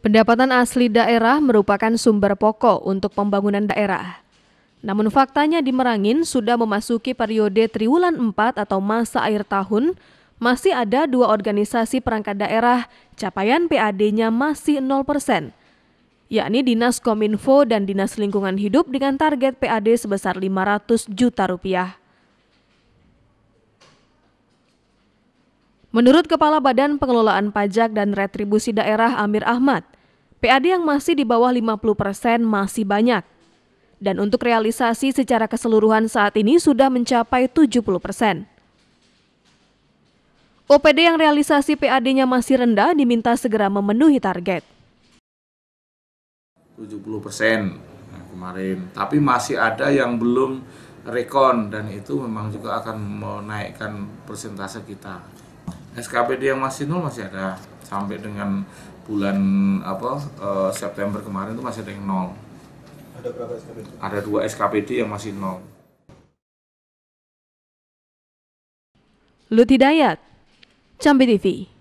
Pendapatan asli daerah merupakan sumber pokok untuk pembangunan daerah. Namun faktanya di Merangin sudah memasuki periode triwulan 4 atau masa air tahun, masih ada dua organisasi perangkat daerah capaian PAD-nya masih 0 persen, yakni Dinas Kominfo dan Dinas Lingkungan Hidup dengan target PAD sebesar 500 juta rupiah. Menurut Kepala Badan Pengelolaan Pajak dan Retribusi Daerah Amir Ahmad, PAD yang masih di bawah 50 persen masih banyak. Dan untuk realisasi secara keseluruhan saat ini sudah mencapai 70 persen. OPD yang realisasi PAD-nya masih rendah diminta segera memenuhi target. 70 persen nah, kemarin, tapi masih ada yang belum rekon dan itu memang juga akan menaikkan persentase kita. SKPD yang masih nol masih ada sampai dengan bulan apa e, September kemarin itu masih ada yang nol. Ada berapa SKPD? Ada dua SKPD yang masih nol. Lut Hidayat, Cambi TV.